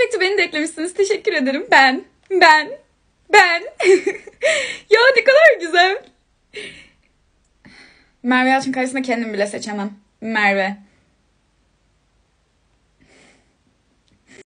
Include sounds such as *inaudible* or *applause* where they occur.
Efekti beni de eklemişsiniz. Teşekkür ederim. Ben, ben, ben. *laughs* ya ne kadar güzel. Merve Yalçın karşısında kendim bile seçemem. Merve.